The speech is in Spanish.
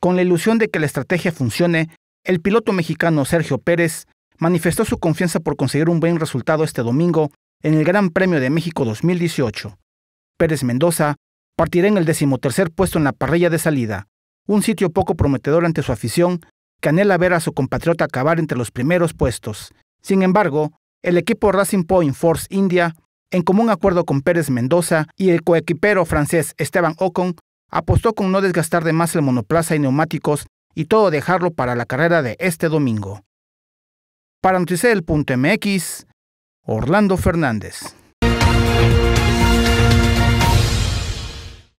Con la ilusión de que la estrategia funcione, el piloto mexicano Sergio Pérez manifestó su confianza por conseguir un buen resultado este domingo en el Gran Premio de México 2018. Pérez Mendoza partirá en el decimotercer puesto en la parrilla de salida, un sitio poco prometedor ante su afición que anhela ver a su compatriota acabar entre los primeros puestos. Sin embargo, el equipo Racing Point Force India, en común acuerdo con Pérez Mendoza y el coequipero francés Esteban Ocon, apostó con no desgastar de más el monoplaza y neumáticos y todo dejarlo para la carrera de este domingo. Para Noticel.mx, Orlando Fernández.